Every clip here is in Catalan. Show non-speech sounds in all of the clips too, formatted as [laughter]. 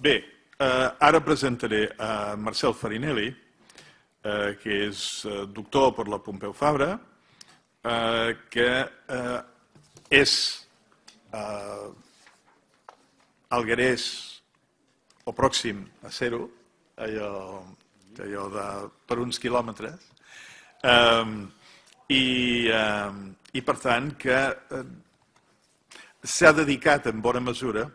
Bé, eh, ara presentaré a eh, Marcel Farinelli, eh, que és eh, doctor per la Pompeu Fabra, eh, que eh, és eh, algarès o pròxim a ser-ho, allò, allò de, per uns quilòmetres, eh, i, eh, i per tant que eh, s'ha dedicat en bona mesura a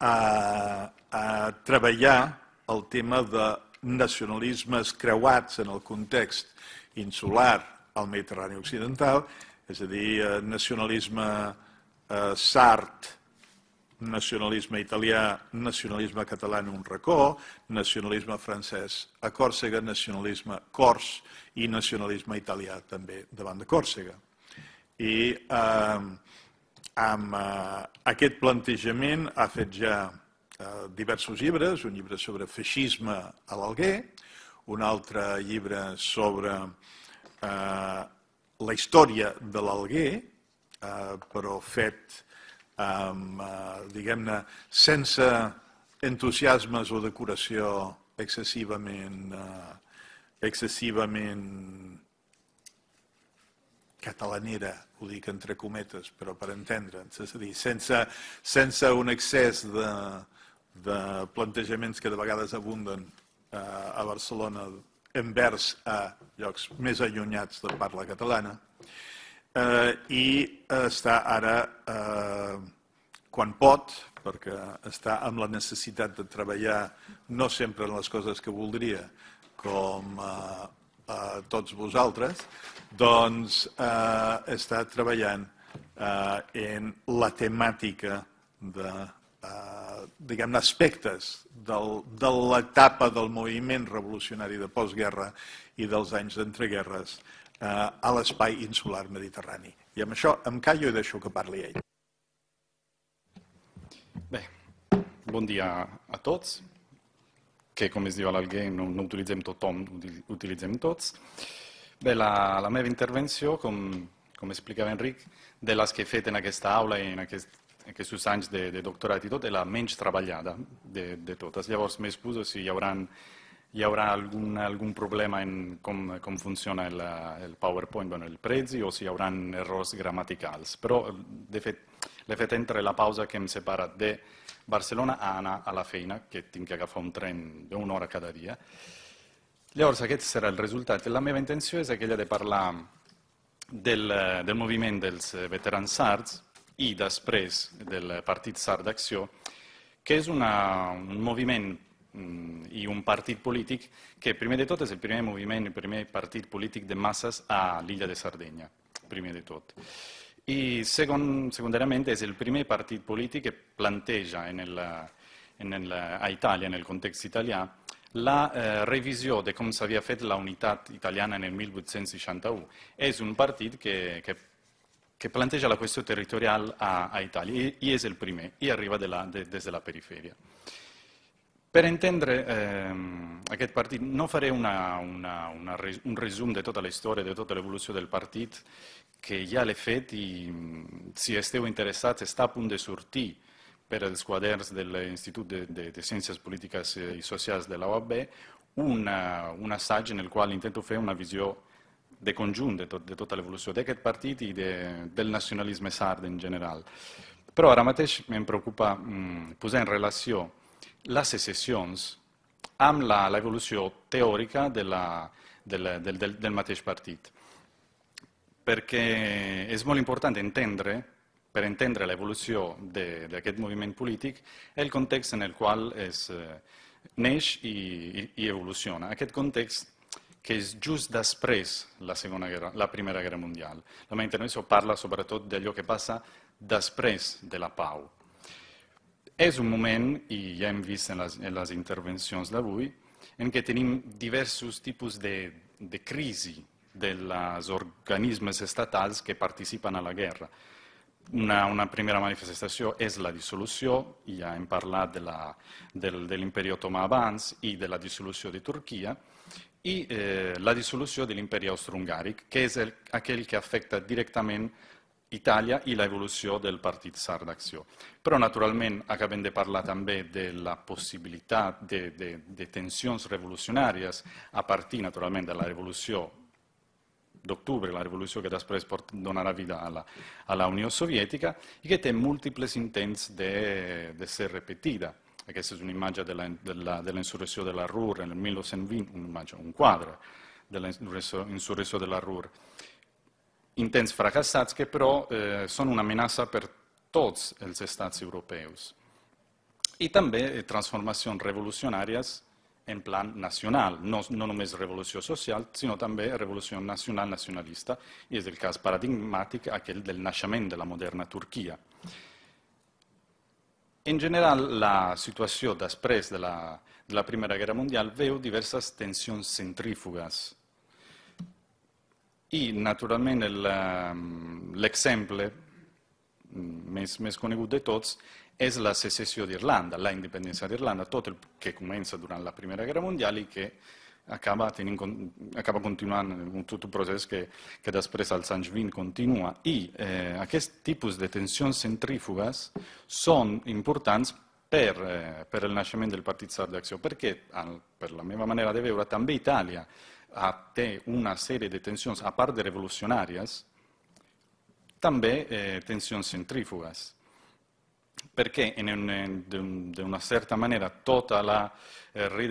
a, a treballar el tema de nacionalismes creuats en el context insular al Mediterrani Occidental, és a dir, eh, nacionalisme eh, sart, nacionalisme italià, nacionalisme català en un racó, nacionalisme francès a Còrsega, nacionalisme cors i nacionalisme italià també davant de Còrsega. I eh, amb eh, aquest plantejament ha fet ja eh, diversos llibres, un llibre sobre feixisme a l'Alguer, un altre llibre sobre eh, la història de l'Alguer, eh, però fet amb, eh, diguem-ne, sense entusiasmes o decoració excessivament, eh, excessivament catalanera, ho dic entre cometes, però per entendre'ns, és a dir, sense, sense un excés de, de plantejaments que de vegades abunden eh, a Barcelona envers a llocs més allunyats de parla catalana, eh, i està ara, eh, quan pot, perquè està amb la necessitat de treballar no sempre en les coses que voldria, com eh, a tots vosaltres, doncs eh, està treballant eh, en la temàtica de, eh, diguem aspectes del, de l'etapa del moviment revolucionari de postguerra i dels anys d'entreguerres eh, a l'espai insular mediterrani. I amb això em callo i deixo que parli ell. Bé, bon dia a tots que, com es diu a l'Alguer, no, no utilitzem tothom, utilitzem tots. Bé, la, la meva intervenció, com, com explicava Enric, de les que he fet en aquesta aula i en aquest, aquests anys de, de doctorat i tot, és la menys treballada de, de totes. Llavors, m'excuso si hi haurà, hi haurà algun, algun problema en com, com funciona el, el PowerPoint, bueno, el Prezi, o si hi haurà errors gramaticals. Però, de fet, l'he fet entre la pausa que em separa de Barcelona a anar a la feina, que tinc que agafar un tren d'una hora cada dia. Llavors, aquest serà el resultat. La meva intenció és aquella de parlar del, eh, del moviment dels eh, veterans sards i després del Partit Sard d'Acció, que és una, un moviment mm, i un partit polític que, primer de tot, és el primer moviment, el primer partit polític de masses a l'illa de Sardenya, primer de tot. I segon, secondariamente è il primo partito politico che planteja en el, en el, a Itàlia, en el context la eh, revisió de com s'havia fet la unitat italiana nel 1861. È un partito che, que, que planteja la questione territoriale a, a Itàlia i, i és el primer, i arriva dalla la, de, des Eh, Per entendre eh, aquest partit, no faré una, una, una, un resum de tota la història, de tota l'evolució del partit, que ja l'he fet i, mm, si esteu interessats, està a punt de sortir per als quaderns de l'Institut de, de, de Ciències Polítiques eh, i Socials de la UAB un assaig en el qual intento fer una visió de conjunt de, tot, de tota l'evolució d'aquest partit i de, del nacionalisme sard en general. Però ara mateix em preocupa mm, posar en relació les secessions amb l'evolució teòrica de la, del, del, del, del mateix partit. Perquè és molt important entendre, per entendre l'evolució d'aquest moviment polític, el context en el qual es eh, neix i, i, i evoluciona. Aquest context que és just després la, segona guerra, la Primera Guerra Mundial. La meva intervenció parla sobretot d'allò que passa després de la pau. És un moment, i ja hem vist en les, en les intervencions d'avui, en què tenim diversos tipus de, de crisi dels organismes estatals que participen a la guerra. Una, una primera manifestació és la dissolució, ja hem parlat de l'imperi de, otomà abans i de la dissolució de Turquia, i eh, la dissolució de l'imperi austro-hongàric, que és el, aquell que afecta directament Itàlia i l'evolució del Partit Sard Però, naturalment, acabem de parlar també de la possibilitat de, de, de tensions revolucionàries a partir, naturalment, de la revolució d'octubre, la revolució que després donarà vida a la, a la Unió Soviètica i que té múltiples intents de, de ser repetida. Aquesta és una imatge de l'insurrecció de, de, la RUR nel 1920, un, un quadre de l'insurrecció de la RUR intents fracassats que però eh, són una amenaça per tots els estats europeus. I també eh, transformacions revolucionàries en plan nacional, no, no només revolució social, sinó també revolució nacional nacionalista, i és el cas paradigmàtic aquell del naixement de la moderna Turquia. En general, la situació després de la, de la Primera Guerra Mundial veu diverses tensions centrífugues i, naturalment, ehm, l'exemple mm, més, més conegut de tots és la secessió d'Irlanda, la independència d'Irlanda, tot el que comença durant la Primera Guerra Mundial i que acaba, tenint, acaba continuant un, tot un procés que, que després als anys 20 continua. I eh, aquest tipus de tensions centrífugues són importants per, eh, per el naixement del Partit Sard d'Acció, perché, per la meva manera di també anche Italia até una serie de tensiones, aparte de revolucionarias, també eh, tensiones centrífugas. Perché de una certa manera, tota la eh,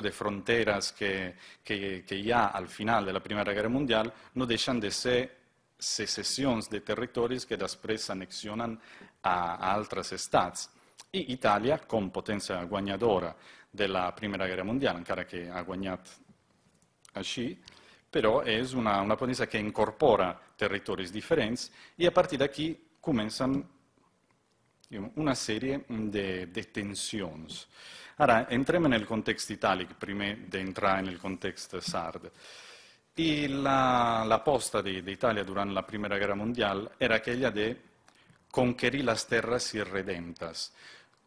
de fronteres que, que, que che ha al final la Primera Guerra Mundial no deixano de ser secessions de territoris que després annexionano a, a altre I E Italia, com potenza guagnadora della Primera Guerra Mundial, encara que ha guanyat així, però és una, una ponència que incorpora territoris diferents i a partir d'aquí comencen diguem, una sèrie de, de tensions. Ara, entrem en el context itàlic, primer d'entrar en el context sard. I la, la posta d'Itàlia durant la Primera Guerra Mondial era aquella de conquerir les terres irredemptes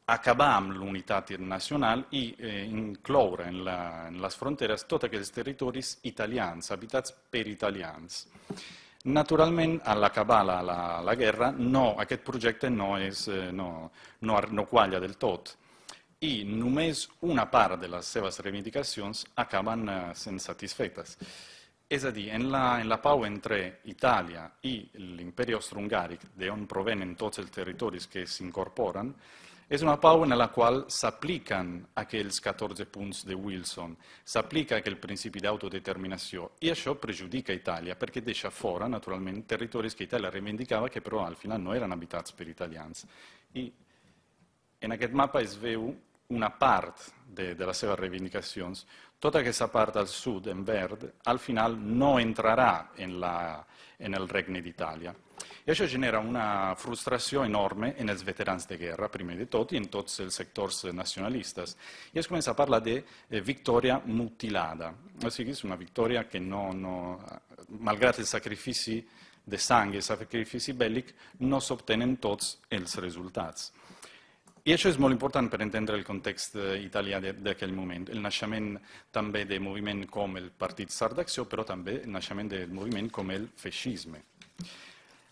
acabar amb l'unitat nacional i eh, incloure en, la, en les fronteres tots aquells territoris italians, habitats per italians. Naturalment, a l'acabar la, la, la guerra, no, aquest projecte no, és, eh, no, no, no qualla del tot i només una part de les seves reivindicacions acaben eh, sent satisfetes. És a dir, en la, en la pau entre Itàlia i l'imperi austro-hungàric, d'on provenen tots els territoris que s'incorporen, és una pau en la qual s'apliquen aquells 14 punts de Wilson, s'aplica aquell principi d'autodeterminació i això pregiudica Itàlia perquè deixa fora, naturalment, territoris que Itàlia reivindicava que però al final no eren habitats per italians. I en aquest mapa es veu una part de, de les seves reivindicacions, tota aquesta part al sud, en verd, al final no entrarà en, la, en el regne d'Itàlia. I això genera una frustració enorme en els veterans de guerra, primer de tot, i en tots els sectors nacionalistes. I es comença a parlar de eh, victòria mutilada. O sigui, és una victòria que, no, no, malgrat els sacrifici de sang i el sacrifici bèl·lic, no s'obtenen tots els resultats. I això és molt important per entendre el context eh, italià d'aquell moment. El naixement també de moviments com el Partit Sardacció, però també el naixement de moviment com el feixisme.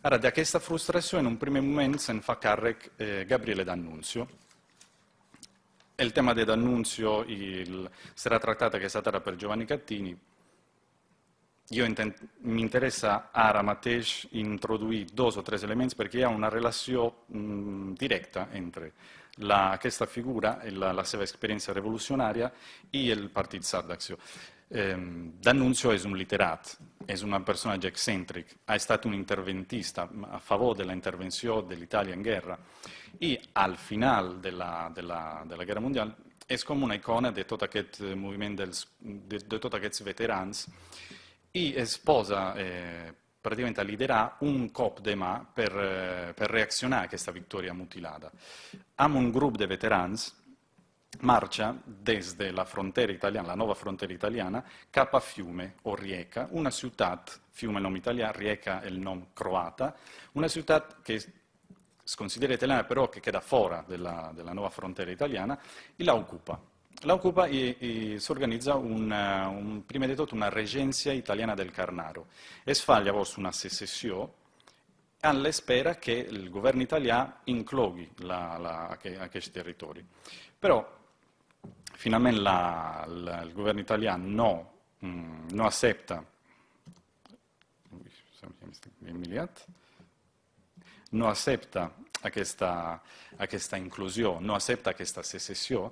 Ara, d'aquesta frustració, en un primer moment, se'n fa càrrec eh, Gabriele D'Annunzio. El tema de D'Annunzio il... sarà trattato questa sera per Giovanni Cattini. Io intent... mi interessa ara mateix introduir dos o tres elements perché hi ha una relazione mm, directa entre la, aquesta figura, e la, la seva experiència revolucionària i el Partit Sardaxio. Ehm, D'Annunzio è un literat, è un personaggio eccentrico, ha stato un interventista a favore dell'intervenzione dell'Italia in guerra e al final della, della, della guerra mondiale è come un'icona di tutto questo movimento, di, di tutti questi veterans e esposa eh, praticamente liderà un cop de ma per, eh, per reazionare a questa vittoria mutilata. Amo un gruppo di veterans, marcia desde la frontera italiana, la nuova frontiera italiana, cap Fiume o rieca, una città, Fiume nome italiano, Rijeka è il nome croata, una città che sconsidera italiana però che queda fuori della, della, nuova frontiera italiana e la occupa. La occupa e, e si organizza una, un, prima di tutto una regenzia italiana del Carnaro e sfaglia verso una secessione alla spera che il governo italiano incloghi a questi territori. Però Finalment, la, la, el govern italià no, mm, no accepta ui, ben no accepta aquesta, aquesta inclusió, no accepta aquesta secessió,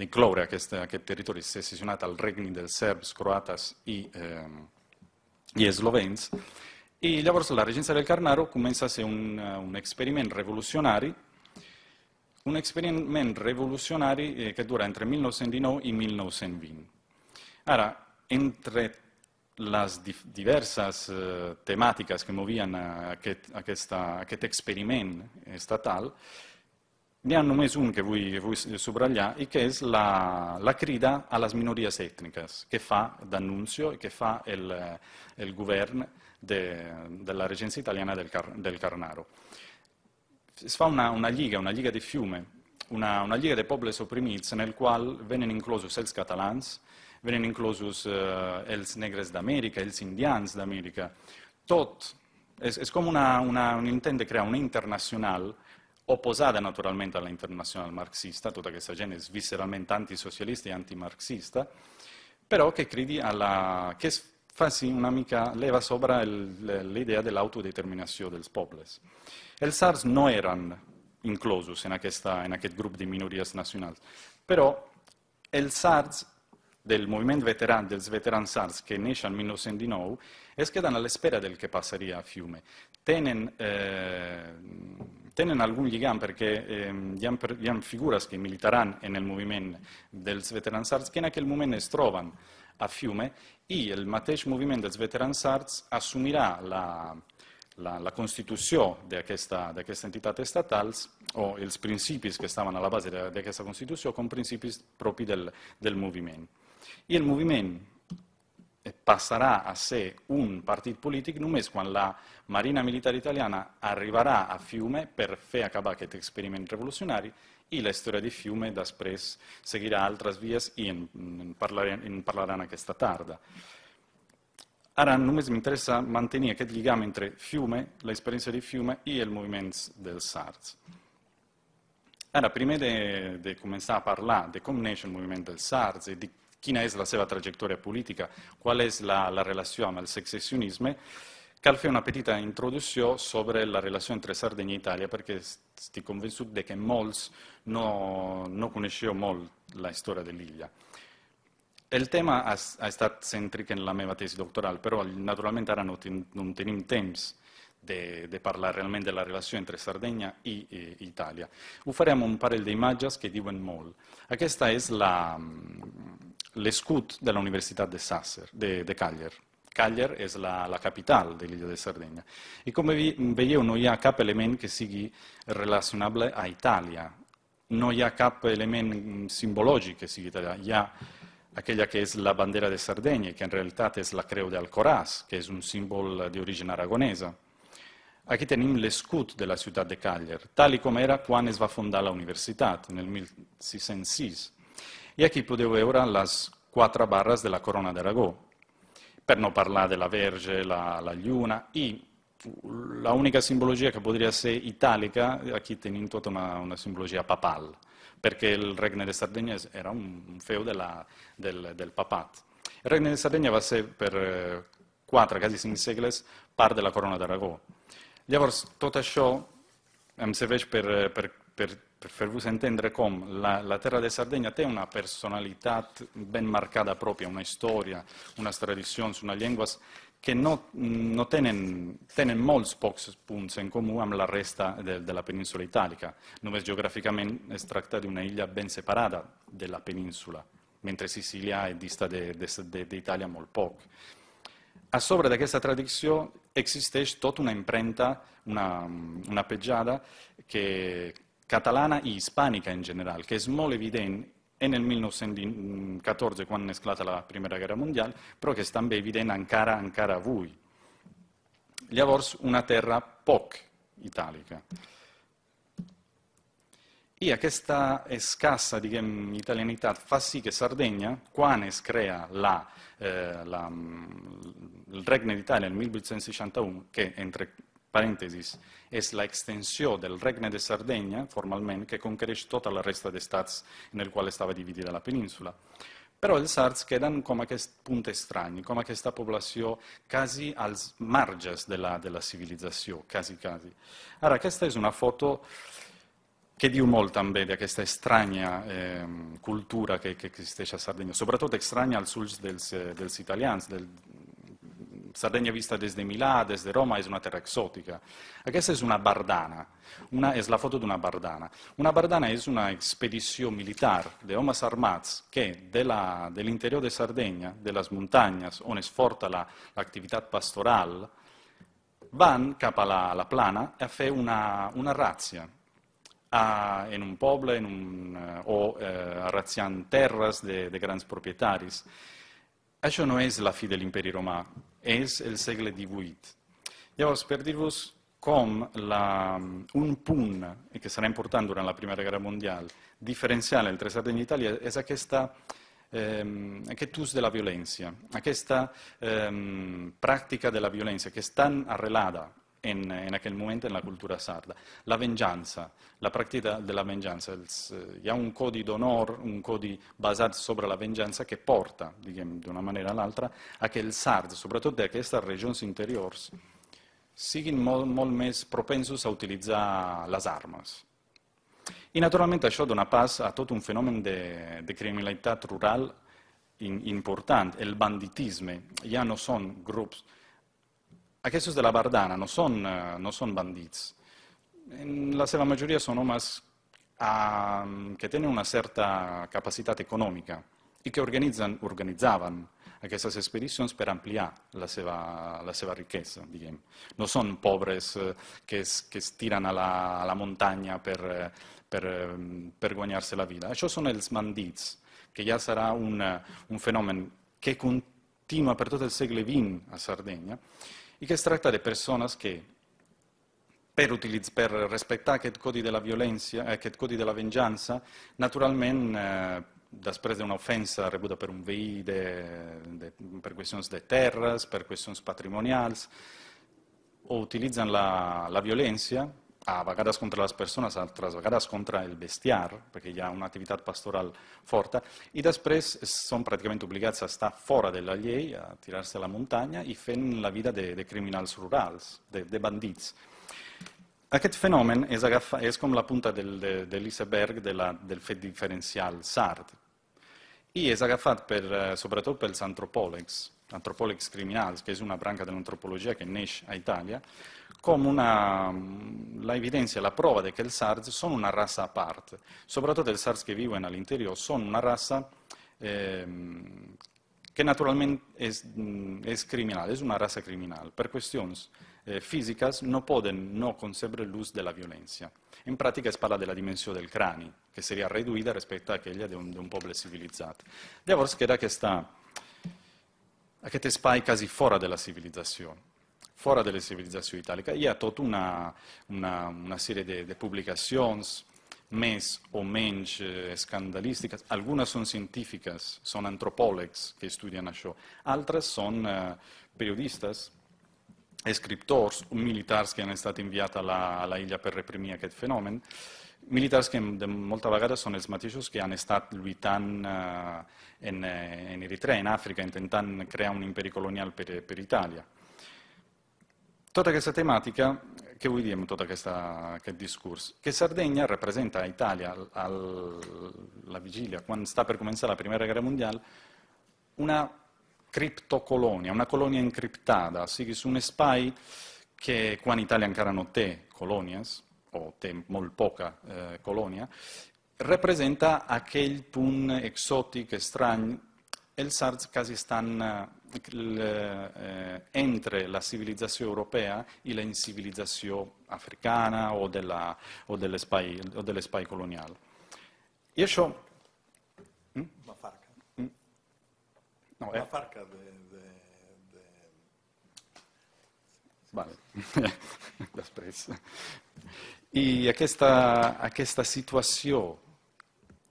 d'incloure aquest, aquest territori secessionat al regni dels serbs, croates i, e, eh, i eslovens. E I llavors la regenza del Carnaro comença a ser un, un experiment revolucionari un experiment revolucionari eh, que dura entre 1909 i 1920. Ara, entre les diverses eh, temàtiques que movien eh, aquest, aquesta, aquest experiment estatal, n'hi ha només un que vull, vull subratllar i que és la, la crida a les minories ètniques que fa d'annuncio i que fa el, eh, el govern de, de la regència italiana del, Car del Carnaro. si fa una, una lliga, una liga di fiume, una, una lliga de pobles oprimits nel quale vengono inclusi els catalans, vengono inclusi eh, els negres d'America, els indians d'America, tot. És, és com una, una, un intent de creare una opposata naturalment alla marxista, tutta questa gente è svisceralmente antisocialista e antimarxista, però che credi alla... Che fa sì una mica leva sopra l'idea dell'autodeterminazione dels pobles. Els sars no eren inclosos en, aquesta, en aquest grup de minorias nacionals, però els sars del moviment veterà, dels veterans sars que neix al 1919, es quedan a l'espera del que passaria a Fiume. Tenen, eh, tenen algun lligam perquè eh, hi, ha, figures que militaran en el moviment dels veterans sars que en aquell moment es troben a Fiume i el mateix moviment dels veterans arts assumirà la, la, la Constitució d'aquesta entitat estatal o els principis que estaven a la base d'aquesta Constitució con principis propi del, del moviment. I el moviment eh, passarà a sé un partit polític només quan la Marina Militare Italiana arribarà a Fiume per fer acabar aquest experiment revolucionari i la història de Fiume després seguirà altres vies i en, en, parlarem, en parlaran aquesta tarda. Ara només m'interessa mantenir aquest lligam entre Fiume, l'experiència di Fiume i els moviments del SARS. Ara, prima de, de començar a parlar de com neix el moviment del SARS e di quina és la seva trajectòria política, qual és la, la relació amb el secessionisme, Cal fer una petita introducció sobre la relació entre Sardegna i e Itàlia, perquè estic convençut de que molts no, no coneixeu molt la història de l'illa. El tema ha, ha estat cèntric en la meva tesi doctoral, però naturalment ara no, ten, no tenim temps de, de parlar realment de la relació entre Sardegna i, i Itàlia. Ho farem un parell d'imatges que diuen molt. Aquesta és l'escut de la Universitat de, Sasser, de, de Cagliari. Cagliari és la, la capital de l'illa de Sardegna. I com vi, veieu, no hi ha cap element que sigui relacionable a Itàlia. No hi ha cap element simbològic que sigui italià. Hi ha aquella que és la bandera de Sardegna, que en realitat és la creu d'Alcoraz, que és un símbol d'origen aragonesa. Aquí tenim l'escut de la ciutat de Càller, tal com era quan es va fundar la universitat, nel 1606. I aquí podeu veure les quatre barres de la corona d'Aragó, per non parlare della Verge, la, la Luna, e la unica simbologia che potrebbe essere italica, qui teniamo tutta una, una simbologia papal, perché il Regno di Sardegna era un feo della, del, del papat. Il Regno di Sardegna va a essere per eh, quattro, quasi cinque segles, parte della corona d'Aragò. Llavors, tot això em serveix per, eh, per, per per fer-vos entendre com la, la terra de Sardegna té una personalitat ben marcada pròpia, una història, unes tradicions, unes llengües que no, no tenen, tenen molts pocs punts en comú amb la resta de, de la península itàlica. Només geogràficament es tracta d'una illa ben separada de la península, mentre Sicília è dista d'Italia molt poc. A sobre d'aquesta tradició existeix tota una impremta, una, una petjada, que, catalana e ispanica in generale, che è molto evidente e nel 1914, quando è esclata la Prima Guerra Mondiale, però che è stanno evidente ancora, ancora voi. Llavors, una terra poc italica. E questa scassa diciamo, italianità fa sì che Sardegna, quando si crea la, eh, la, il Regno d'Italia nel 1861, che, entre parentesi, és l'extensió del regne de Sardegna, formalment, que conquereix tota la resta d'estats en el qual estava dividida la península. Però els sards queden com aquest punt estrany, com aquesta població quasi als marges de la, de la civilització, quasi, quasi. Ara, aquesta és una foto che diu molt també d'aquesta estranya eh, cultura che, che esisteix a Sardegna, soprattutto estranea als ulls dels, eh, dels italians, del, Sardegna vista desde Milà, des de Roma, è una terra exòtica. Questa è una bardana, una, è la foto di una bardana. Una bardana è una militare militar Omas armats che de l'interior de, Sardegna, de les muntanyes, on es forta l'activitat la, pastoral, van cap a la, la plana a fer una, una razzia, a, in un poble in un, eh, o eh, arrazziant terras de, de grans propietaris. Això no és la fi de l'imperi romà, és el segle XVIII. Llavors, per dir-vos com la, un punt, que serà important durant la Primera Guerra Mundial, diferencial entre Sardenya i Itàlia, és aquesta, eh, aquest ús de la violència, aquesta eh, pràctica de la violència que és tan arrelada in, in aquel momento en la cultura sarda. La venjanza, la pratica della venjanza, il, ha eh, un codice d'onor, un codice basato sopra la venjanza che porta, diciamo, di una maniera l'altra, a che il sard, soprattutto a queste regioni interiori, siguin molt, molt més propensos a utilizzare les armes. E naturalmente ciò dona pas a tutto un fenomeno de, de criminalitat rural in, important, el banditisme. Ja no són grups aquestos de la Bardana no són, no són bandits. En la seva majoria són homes a, que tenen una certa capacitat econòmica i que organitzen, organitzaven aquestes expedicions per ampliar la seva, la seva riquesa, diguem. No són pobres eh, que es, que es tiren a la, a la muntanya per, per, per guanyar-se la vida. Això són els mandits, que ja serà un, un fenomen que continua per tot el segle XX a Sardegna, di che si tratta di persone che, per, per rispettare aquest codi della violenza, aquest eh, codi della venganza, naturalment eh, després d'una ofensa rebuda per un veí de, de, per qüestions de terres, per qüestions patrimonials, o utilitzen la, la violència a vegades contra les persones, altres vegades contra el bestiar, perquè hi ha una activitat pastoral forta, i després són pràcticament obligats a estar fora de la llei, a tirar-se a la muntanya i fent la vida de, de criminals rurals, de, de bandits. Aquest fenomen és, agafa, és com la punta del, de, de l'iceberg de del fet diferencial sard i és agafat per, eh, sobretot pels antropòlegs, antropòlegs criminals, que és una branca de l'antropologia que neix a Itàlia, come una, mm, la evidenza e la prova di che il SARS sono una razza a parte, soprattutto il SARS che vive all'interno, sono una razza eh, che naturalmente è, mm, è criminale, è una razza criminale, per questioni eh, fisiche non può non concebre l'uso della violenza. In pratica si parla della dimensione del cranio, che sarebbe riduita rispetto a quella di un, di un popolo civilizzato. Devo scheda che sta a che te spai quasi fuori della civilizzazione. fora delle civilizzazioni italiche. itàlica. Hi ha una, una, una serie de, de publicacions mes o menys scandalistiche, alcune son científiques, son antropòlegs que estudien això. Altres són eh, periodistas, escriptors, militars que han estat enviats a la, la illa per reprimir aquest fenomen, militars que de molta vegada són els mateixos que han estat lluitant eh, en, eh, en Eritrea, en Àfrica, intentant crear un imperi colonial per, per Itàlia. Tutta questa tematica, che vediamo tutto questo discorso? Che Sardegna rappresenta l'Italia alla vigilia, quando sta per cominciare la Prima Guerra Mondiale, una criptocolonia, una colonia incriptata, si sì, su un spy che qua in Italia ancora non te colonias, o te mol poca eh, colonia, rappresenta aquel pun e strano, il SARS quasi stanno eh, entre la civilizzazione europea e la civilització africana o de l'espai colonial. I això... Mm? Mafarca. Mm? No, eh? Mafarca [laughs] de... de, de... Vale. Després. I aquesta, aquesta situació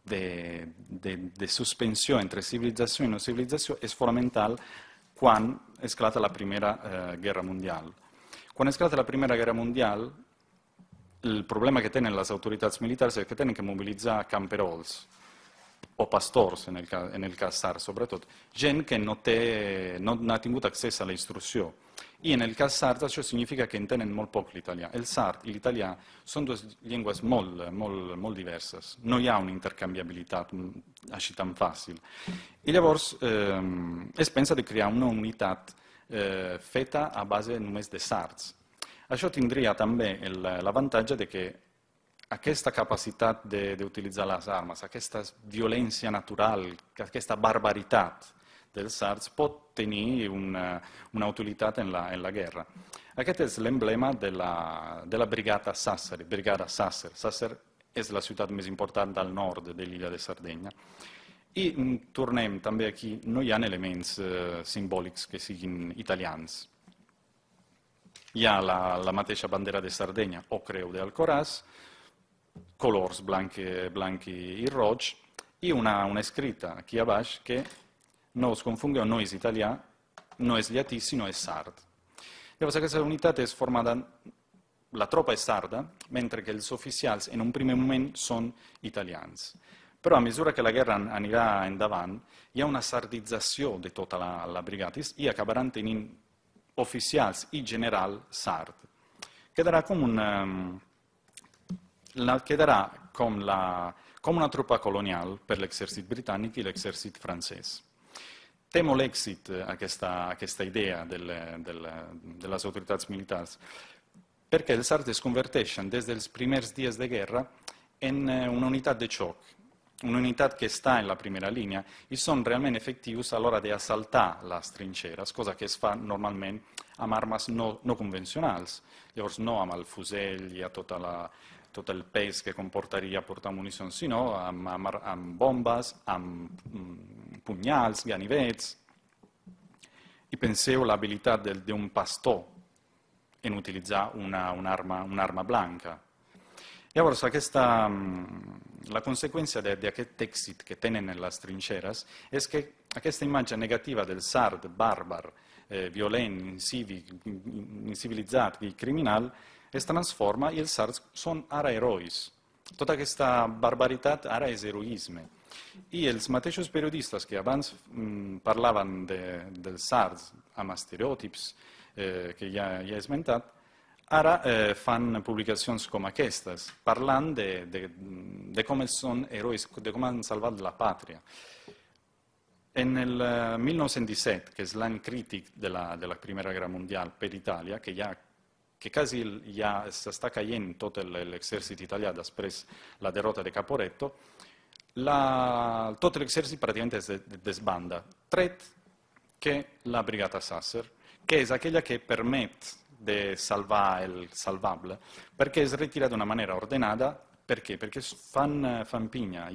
de, de, de suspensió entre civilització i no civilització és fonamental quan esclata la Primera eh, Guerra Mundial. Quan esclata la Primera Guerra Mundial, el problema que tenen les autoritats militars és que tenen que mobilitzar camperols, o pastors, en el, en el cas SAR sobretot, gent que no, té, no ha tingut accés a la instrucció. Y en el caso sartaceo significa che entenen molt poc l'italià. El sard i l'italià són dues llengües molt, molt, molt diverses. No hi ha una intercanviabilitat mm, així tan fàcil. I llavors eh, es pensa de crear una unitat eh, feta a base només de sards. Això tindria també l'avantatge de que aquesta capacitat d'utilitzar les armes, aquesta violència natural, aquesta barbaritat, del SARS pot tenir una, una utilitat en la, en la guerra. Aquest és l'emblema de, la, de la brigata Sassari, brigada Sasser. Sasser és la ciutat més important del nord de l'illa de Sardegna. I mm, tornem també aquí, no hi ha elements eh, simbòlics que siguin italians. Hi ha la, la mateixa bandera de Sardegna o creu d'Alcoràs, colors blanc, blanc i roig, i una, una escrita aquí a baix que no Nous confongueu nois italià, no nois llatí, sinó és sard. Llavors aquesta unitat és formada la tropa és sarda, mentre que els oficials en un primer moment són italians. Però a mesura que la guerra anirà endavant, hi ha una sardització de tota la, la brigatis i acabaran tenint oficials i general sard. Quedarà com, un, la, quedarà com, la, com una tropa colonial per l'exèrcit britànic i l'exèrcit francès. Temo l'exit, eh, aquesta, aquesta idea del, del, de les autoritats militars, perquè els arts desde els primers dies de guerra en eh, una unitat de xoc, una unitat que està en la primera línia i són realment efectius a l'hora d'assaltar les trinxeres, cosa que es fa normalment amb armes no, no convencionals, llavors no amb el fusell i a tota la, tot el pes que comportaria portar municions, sinó amb, amb, amb bombes, amb mm, punyals, ganivets. I penseu l'abilitat d'un pastor en utilitzar un'arma, un un blanca. Llavors, aquesta, mm, la conseqüència d'aquest èxit que tenen en les trinxeres és que aquesta imatge negativa del sard bàrbar, eh, violent, incívic, incivilitzat i criminal es transforma i els SARS són ara herois. Tota aquesta barbaritat ara és heroisme. I els mateixos periodistes que abans mm, parlaven de, dels sards amb estereòtips eh, que ja, ja he esmentat, ara eh, fan publicacions com aquestes, parlant de, de, de com els són herois, de com han salvat la pàtria. En el 1917, eh, que és l'any crític de la, de la Primera Guerra Mundial per Itàlia, que ja che quasi ya está cayendo todo el, el italiano después la derrota de Caporetto, la, todo el praticamente prácticamente desbanda. Tret que la brigata Sasser, che è quella che permette di salvare il salvabile, perché è ritirata in una maniera ordenada, perché? Perché fanno fan pigna,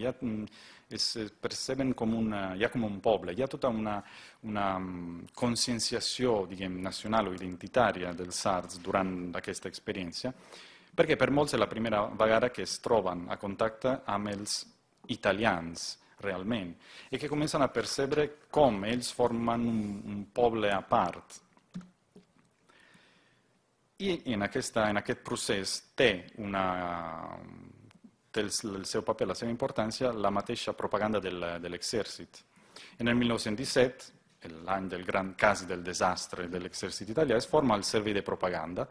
es perceben com una, eh, ja com un poble. Hi ha tota una, una mm, conscienciació, diguem, nacional o identitària del SARS durant aquesta experiència, perquè per molts és la primera vegada que es troben a contacte amb els italians, realment, i que comencen a percebre com ells formen un, un poble a part. I en, aquesta, en aquest procés té una, el, del seu paper, la seva importància, la mateixa propaganda del, de l'exèrcit. I nel 1917, l'any del gran cas del desastre dell'esercito italiano, es forma il servei di propaganda,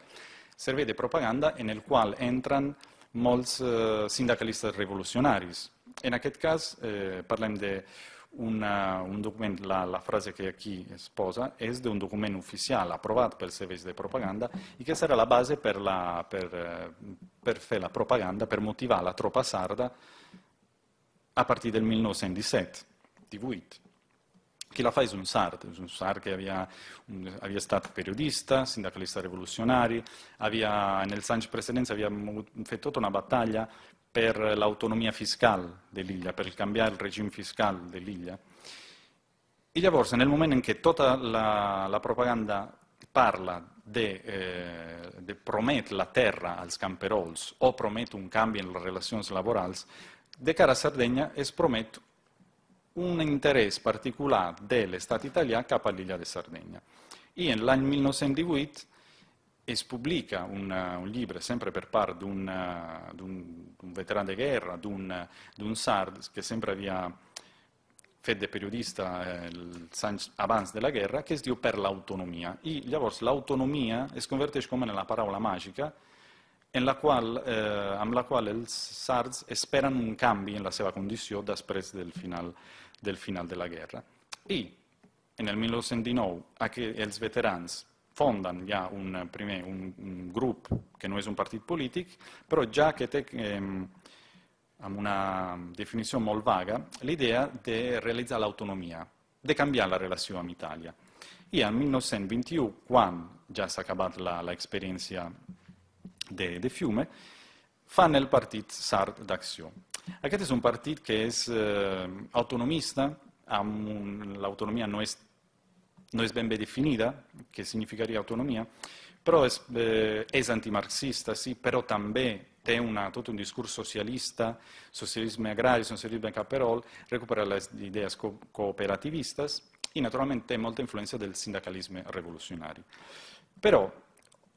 servei di propaganda en el qual entren molts eh, sindicalistes revolucionaris. En aquest cas eh, parlem de una, eh, un document, la, la, frase que aquí esposa un documento ufficiale approvato per il servizio di propaganda e che sarà la base per, la, per, eh, per fer la propaganda, per motivare la tropa sarda a partire dal 1917, 18. Chi la fa è un sard, un sard che aveva, aveva stato periodista, sindacalista rivoluzionario, aveva, nel Sanci precedenza aveva tota fatto una battaglia per l'autonomia fiscal l'illa, per cambiare il regime fiscale l'illa. E llavors, nel momento in cui tutta la, la propaganda parla de, eh, de promet la terra als camperols o promet un canvi en les relacions laborals, de cara a Sardegna es promet un interès particular de l'estat italià cap a l'illa de Sardegna. I en l'any 1918 e spubblica un, un libro sempre per par di un, veterano di guerra, di un SARD che sempre via fede periodista eh, l'avance della guerra, che si per l'autonomia. E llavors l'autonomia es converteix com en la paraula màgica en la qual, eh, la qual els sards esperen un canvi en la seva condició després del final, del final della guerra. I en el 1919 els veterans fonden ja un, eh, primer, un, un grup que no és un partit polític, però ja que té, eh, amb una definició molt vaga, l'idea de realitzar l'autonomia, de canviar la relació amb Itàlia. I el 1921, quan ja s'ha acabat l'experiència de, de Fiume, fan el partit Sard d'Acció. Aquest és un partit que és eh, autonomista, l'autonomia no és no es ben definida, que significaria autonomia, però és, eh, és antimarxista, sí, però també té una, tot un discurs socialista, socialisme agrari, socialisme caperol, recupera le idee co cooperativistes e naturalmente té molta influenza del sindacalismo rivoluzionario. Però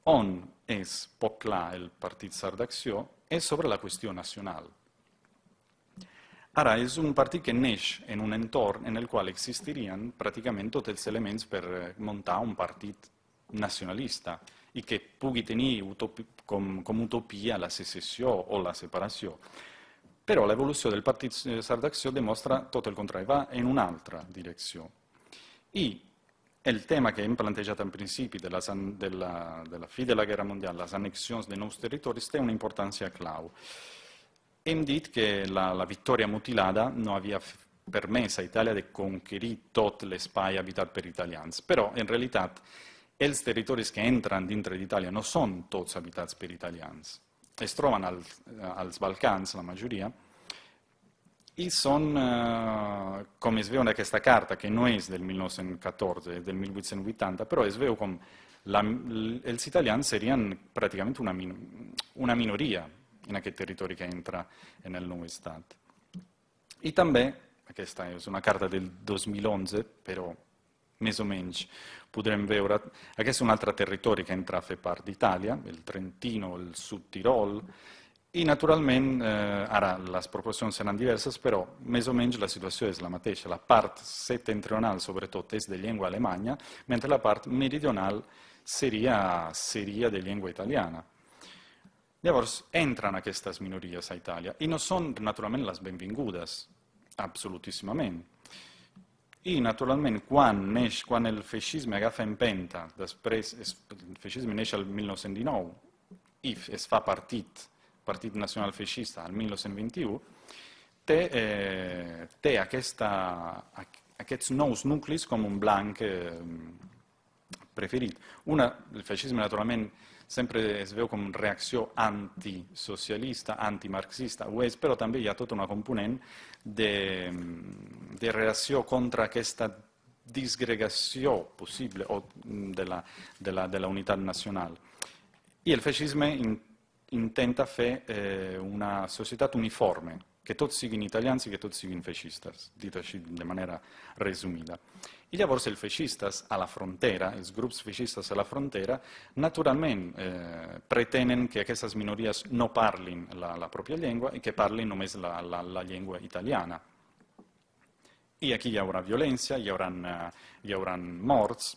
on és poc clar el Partit Sardaxió è sobre la questione nazionale. Ara, és un partit que neix en un entorn en el qual existirien pràcticament tots els elements per eh, muntar un partit nacionalista i que pugui tenir com, com utopia la secessió o la separació. Però l'evolució del partit eh, Sardacció demostra tot el contrari, va en un'altra direcció. I el tema che hem plantejat en principi de la, de la, de la fi de la Guerra Mondiale, les annexions de nous territoris, té una importància clau. Hem dit que la, la victòria mutilada no havia permès a Itàlia de conquerir tot l'espai habitat per italians, però en realitat els territoris que entren dintre d'Itàlia no són tots habitats per italians. Es troben al, als Balcans, la majoria, i són, eh, com es veu en aquesta carta, que no és del 1914, és del 1880, però es veu com la, els italians serien pràcticament una, min, una minoria en aquest territori que entra en el nou estat. I e també, aquesta és una carta del 2011, però més o menys podrem veure, aquest és un altre territori que entra a fer part d'Itàlia, el Trentino, el Sud Tirol, i naturalment, eh, ara les proporcions seran diverses, però més o menys la situació és la mateixa. La part settentrional, sobretot, és de llengua alemanya, mentre la part meridional seria, seria de llengua italiana. Llavors, entren aquestes minories a Itàlia i no són naturalment les benvingudes, absolutíssimament. I, naturalment, quan neix, quan el feixisme agafa empenta, després el feixisme neix el 1919 i es fa partit, Partit Nacional Feixista, el 1921, té, eh, té aquesta, aquests nous nuclis com un blanc eh, preferit. Una, el feixisme, naturalment, sempre es veu com reacció antisocialista, antimarxista, ho és, però també hi ha tota una component de, de reacció contra aquesta disgregació possible o mm, de la, de la, de la unitat nacional. I el feixisme in, intenta fer eh, una societat uniforme, que tots siguin italians i que tots siguin feixistes, dit així de manera resumida. I llavors els feixistes a la frontera, els grups feixistes a la frontera, naturalment eh, pretenen que aquestes minories no parlin la, la pròpia llengua i que parlin només la, la, la llengua italiana. I aquí hi haurà violència, hi haurà, eh, hi haurà morts.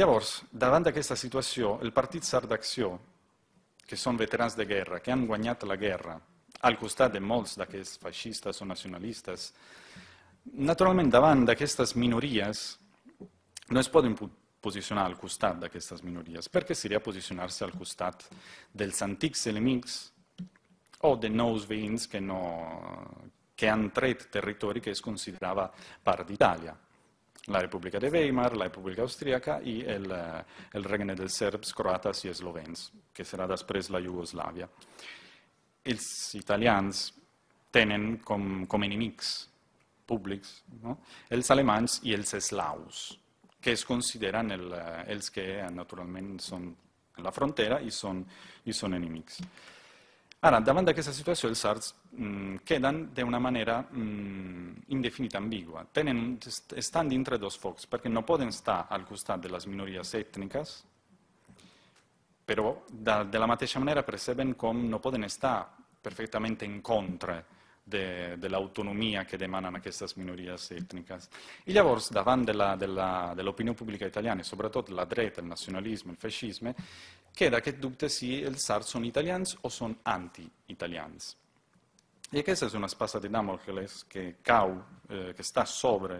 Llavors, davant d'aquesta situació, el Partit Sard d'Acció, que són veterans de guerra, que han guanyat la guerra, al costat de molts d'aquests feixistes o nacionalistes, Naturalment, davant d'aquestes minories, no es poden posicionar al costat d'aquestes minories, perquè seria posicionar-se al costat dels antics enemics o de nous veïns que, no, que han tret territori que es considerava part d'Itàlia. La Repubblica de Weimar, la Repubblica Austriaca i el, el regne dels serbs, croates i eslovens, que serà després la Iugoslàvia. Els italians tenen com, com enemics públics, no? els alemanys i els eslaus, que es consideren el, eh, els que eh, naturalment són a la frontera i són, i són enemics. Ara, davant d'aquesta situació, els arts mh, mm, queden d'una manera mh, mm, indefinita, ambigua. Tenen, estan dintre dos focs, perquè no poden estar al costat de les minories ètniques, però de, de la mateixa manera perceben com no poden estar perfectament en contra de, de l'autonomia que demanen aquestes minories ètniques. I llavors, davant de l'opinió pública italiana, i e sobretot la dreta, el nacionalisme, el feixisme, queda aquest dubte si els SAR són italians o són anti-italians. I e aquesta és una espasa de Damocles que cau, eh, que està sobre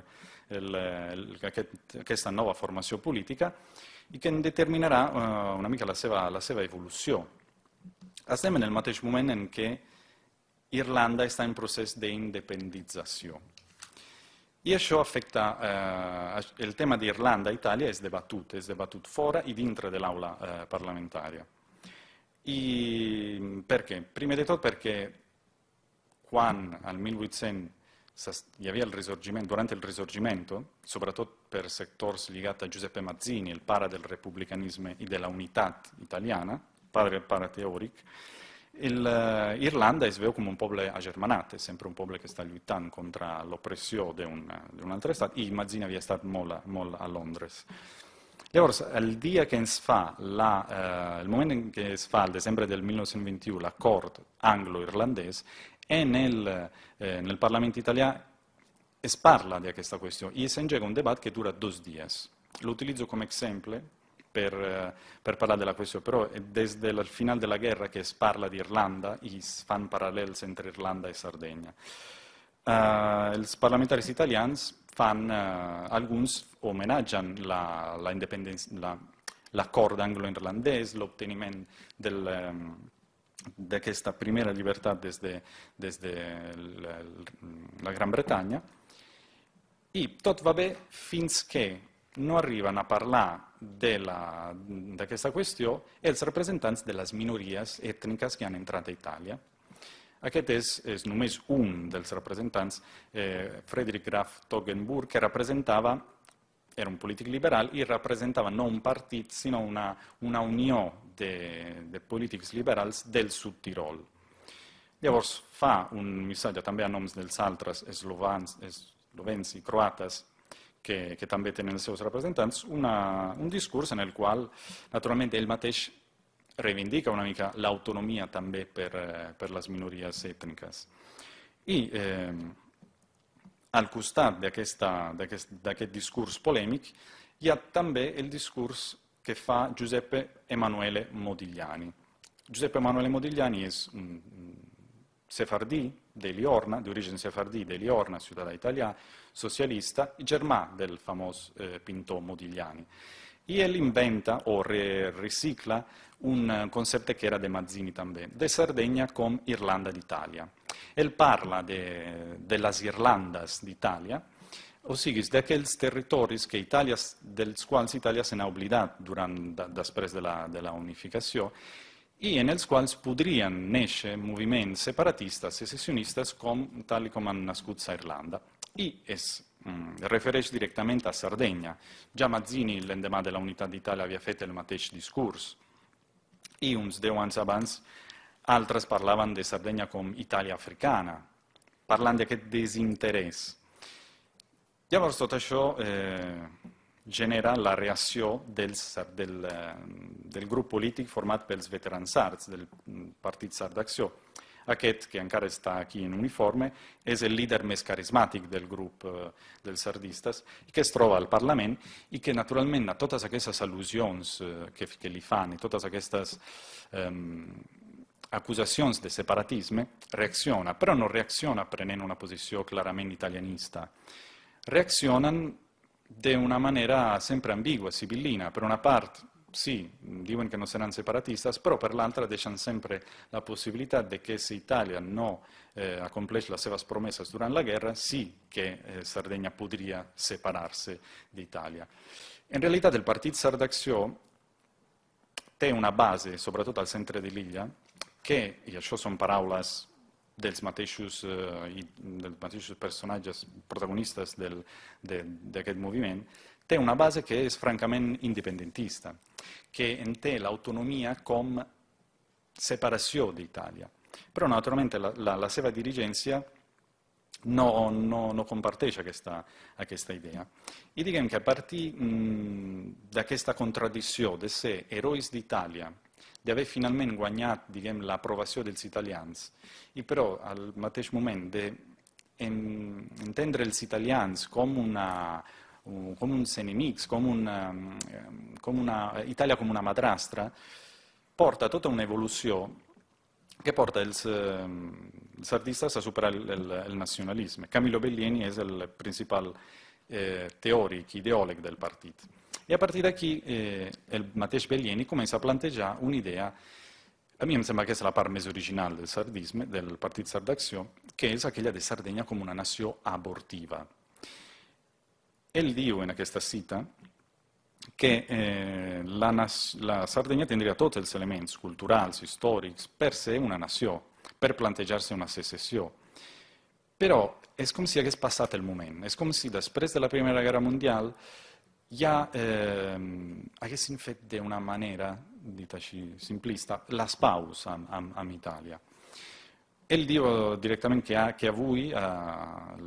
el, el, aquest, aquesta nova formació política i que en determinarà eh, una mica la seva, la seva evolució. Estem en el mateix moment en què Irlanda está en proceso de independización. Y eso afecta, eh, el tema de Irlanda e Italia es debatido, es debatido fuera y dentro del aula eh, parlamentaria. I, perché? Prima di tutto perché quando al 1800, durante il Risorgimento, soprattutto per settori legati a Giuseppe Mazzini, il para del repubblicanismo e della unità italiana, padre, del para teorico, L'Irlanda eh, è sveu come un popolo agermanat, è sempre un popolo che sta lottando contro l'oppressione di, un, altro Stato, e immagina vi è stato molto, molto a Londres. Llavors, il dia che si fa, la, eh, il momento in cui si fa, il dicembre del 1921, l'accordo anglo-irlandese, e nel, eh, nel, Parlamento italiano si parla di questa questione. E si è un dibattito che dura due giorni. Lo utilizzo come esempio per, eh, per parlar de la qüestió, però eh, des del final de la guerra que es parla d'Irlanda i es fan paral·lels entre Irlanda i Sardegna. Uh, eh, els parlamentaris italians fan, uh, alguns homenatgen la, la la, l'accord anglo-irlandès, l'obteniment del, um, d'aquesta primera llibertat des de, des de la, Gran Bretagna, i tot va bé fins que no arriben a parlar d'aquesta qüestió els representants de les minories ètniques que han entrat a Itàlia. Aquest és, només un dels representants, eh, Friedrich Graf Togenburg, que representava, era un polític liberal i representava no un partit, sinó una, una unió de, de polítics liberals del sud Tirol. Llavors fa un missatge també a noms dels altres eslovens i croates che, che també tenen els seus representants, una, un discurs en el qual, naturalment, ell mateix reivindica una mica l'autonomia també per, eh, per les minories ètniques. I eh, al costat d'aquest discurs polèmic hi ha també el discurs que fa Giuseppe Emanuele Modigliani. Giuseppe Emanuele Modigliani és un sefardí, de Liorna, di origine sefardì, de Liorna, cittadà italiana, socialista, germà del famoso eh, Pinto Modigliani. E él ecco. inventa o re, ricicla un concetto che era de Mazzini també, de Sardegna con Irlanda d'Italia. El parla de, de las Irlandas d'Italia, ossia de aquells territoris que Italia, dels quals Itàlia se ne ha durant, durante, de la, de la unificació, i en els quals podrien néixer moviments separatistes secessionistes com, tal com han nascut a Irlanda. I es mm, refereix directament a Sardegna. Ja Mazzini, l'endemà de la Unitat d'Itàlia, havia fet el mateix discurs. I uns deu anys abans, altres parlaven de Sardegna com Itàlia africana, parlant d'aquest desinterès. Llavors, tot això eh, genera la reacció del, del, eh, del grup polític format pels veterans sards, del mm, partit Sard Acció. Aquest, que encara està aquí en uniforme, és el líder més carismàtic del grup eh, dels sardistes, que es troba al Parlament i que, naturalment, a totes aquestes al·lusions eh, que, que li fan i totes aquestes eh, acusacions de separatisme, reacciona, però no reacciona prenent una posició clarament italianista. Reaccionen di una maniera sempre ambigua, sibillina. Per una parte, sì, dicono che non saranno separatisti, però per l'altra lasciano sempre la possibilità di che se l'Italia non eh, accomplisce le sue promesse durante la guerra, sì che eh, Sardegna potrebbe separarsi d'Italia. In realtà il partito Sardaxio ha una base, soprattutto al centro di Liglia, che, e això sono parole dels mateixos, eh, dels mateixos personatges protagonistes d'aquest moviment, té una base que és francament independentista, que en té l'autonomia com separació d'Itàlia. Però naturalment la, la, la seva dirigència no, no, no comparteix aquesta, aquesta idea. I diguem que a partir mm, d'aquesta contraddició de ser herois d'Itàlia di haver finalment guanyat diguem, l'aprovació dels italians i e però al mateix moment de d'entendre de els italians com una, com uns enemics, ehm, com una, com una, Itàlia com una madrastra, porta tota un'evoluzione che porta els, il ehm, artista a superare il, il, il, nazionalismo. Camillo Bellini è il principale eh, teorico, ideologo del partito. I a partir d'aquí eh, el mateix Bellini comença a plantejar una idea a mi em sembla que és la part més original del sardisme, del Partit Sard d'Acció, que és aquella de Sardegna com una nació abortiva. Ell diu en aquesta cita que eh, la, la Sardegna tindria tots els elements culturals, històrics, per ser una nació, per plantejar-se una secessió. Però és com si hagués passat el moment, és com si després de la Primera Guerra Mundial ja eh, haguessin fet d'una manera, dit així, simplista, la spaus amb, amb, amb Itàlia. Ell diu directament que, ha, que avui eh,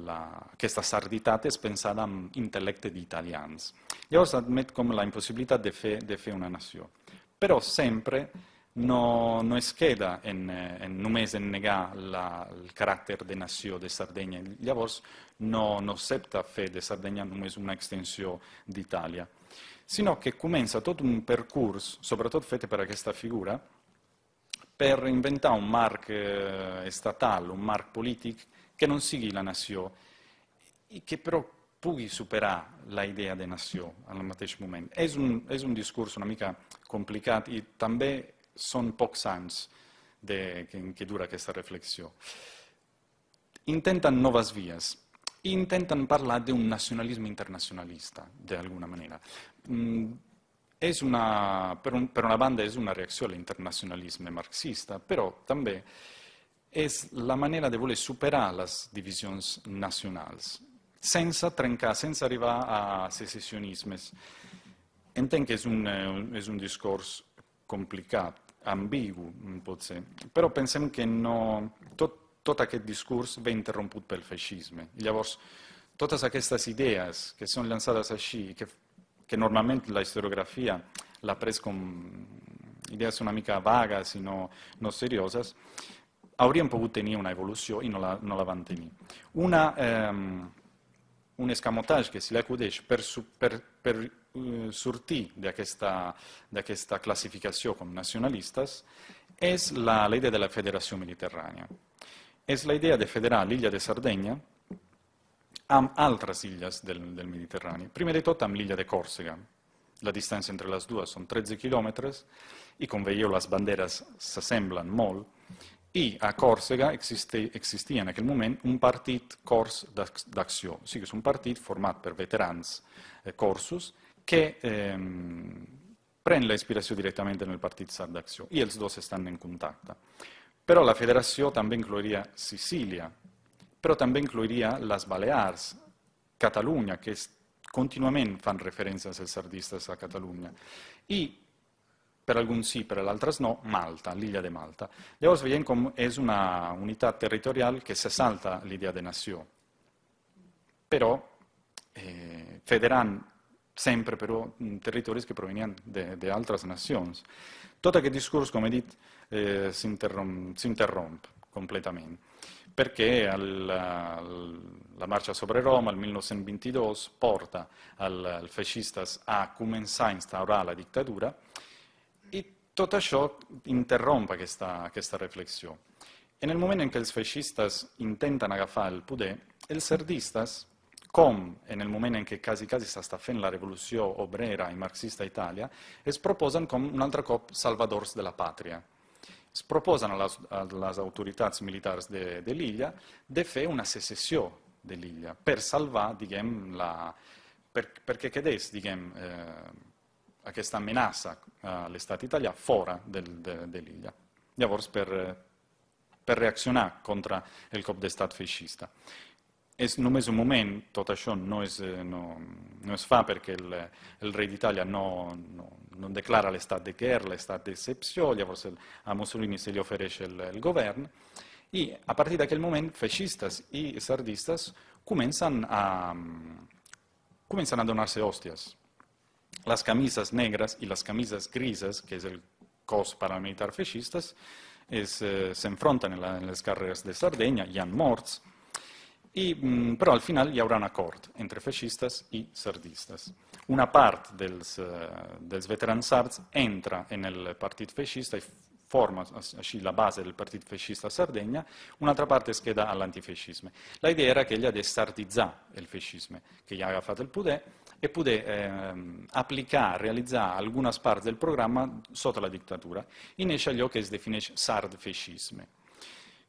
la, aquesta sarditat és pensada amb intel·lecte d'italians. Llavors admet com la impossibilitat de fer, de fer una nació. Però sempre no, no es queda en, en només en negar la, el caràcter de nació de Sardenya. Llavors, no, no accepta fer de Sardenya només una extensió d'Itàlia, Sino que comença tot un percurs, sobretot fet per aquesta figura, per inventare un marc eh, estatal, un marc politico, che non sigui la nazione, e che però pugui superare l'idea di nazione nació al mateix moment. És un, és un discurs una mica complicat i també són pocs anys de, que, que dura aquesta reflexió. Intenten noves vies, intenten parlar d'un nacionalisme internacionalista, d'alguna manera. Mm, és una, per, un, per una banda és una reacció a l'internacionalisme marxista, però també és la manera de voler superar les divisions nacionals, sense trencar, sense arribar a secessionismes. Entenc que és un, eh, és un discurs complicat, ambigu, mm, potser. Però pensem que no... Tot, tot aquest discurs ve interromput pel feixisme. Llavors, totes aquestes idees que són llançades així, que, que normalment la historiografia l'ha pres com idees una mica vagues i no, no serioses, haurien pogut tenir una evolució i no la, no la van tenir. Una, eh, un escamotage que s'hi acudeix per, per, per uh, sortir d'aquesta classificació com nacionalistes és la, la idea de la federació mediterrània. És la idea de federar l'illa de Sardegna amb altres illes del, del Mediterrani. Prima de tot amb l'illa de Còrsega. La distància entre les dues són 13 quilòmetres i, com veieu, les banderes s'assemblen molt, i a Còrsega existia en aquell moment un partit cors d'acció, o sigui, és un partit format per veterans eh, corsos que ehm, pren la inspiració directament el partit sard d'acció i els dos estan en contacte. Però la federació també incloiria Sicília, però també incloiria les Balears, Catalunya, que és, contínuament fan referència als sardistes a Catalunya. I per alguns sí, per altres no, Malta, l'illa de Malta. Llavors Viencom és una unitat territorial que se salta l'idea de nació, però eh, federant sempre però territoris que provenien d'altres nacions. Tot aquest discurs, com he dit, eh, s'interromp completament, perché al, la marcia sopra Roma, il 1922, porta al, al fascistas a cominciare a instaurare la dittatura tot això interromp aquesta, aquesta reflexió. En el moment en què els feixistes intenten agafar el poder, els sardistes, com en el moment en què quasi quasi s'està fent la revolució obrera i marxista a Itàlia, es proposen com un altre cop salvadors de la pàtria. Es proposen a les, a les autoritats militars de, de l'illa de fer una secessió de l'illa per salvar, diguem, la, per, perquè quedés, diguem, eh, a questa amenaça a eh, l'estat italià fora del, de, de l'illa. Llavors, per, per reaccionar contra el cop d'estat feixista. És només un moment, tot això no es, eh, no, no es fa perquè el, el rei d'Itàlia no, no, no declara l'estat de guerra, l'estat d'excepció, llavors el, a Mussolini se li ofereix el, el govern, i a partir d'aquell moment feixistes i sardistes comencen a, comencen a donar-se hòsties, las camisas negras y las camisas grises, que és el cos paramilitar fascistas, es, eh, se enfrentan en, les carreres de Sardegna, Jan Mortz, morts, mh, mm, però al final hi haurà un acord entre feixistes i sardistes. Una part dels, eh, dels veterans sards entra en el partit feixista i forma així la base del partit feixista a Sardegna, un'altra part es queda all'antifascisme. L'idea era quella di sardizzare el fascisme, che gli ha fatto il poder, e pude eh, applicare, realizzare alcune parti del programma sotto la dittatura. In esce ciò che si definisce sard fascisme,